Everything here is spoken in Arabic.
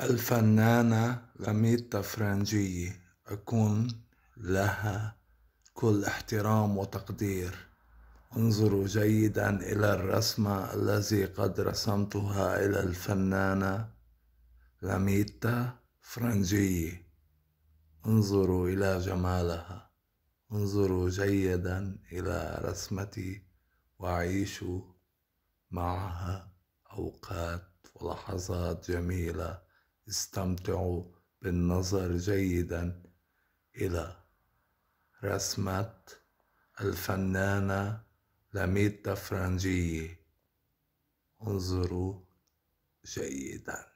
الفنانة لميتا فرنجية أكون لها كل احترام وتقدير انظروا جيدا إلى الرسمة الذي قد رسمتها إلى الفنانة لميتا فرنجية انظروا إلى جمالها انظروا جيدا إلى رسمتي وعيشوا معها أوقات ولحظات جميلة استمتعوا بالنظر جيدا إلى رسمة الفنانة لميتا فرنجية انظروا جيداً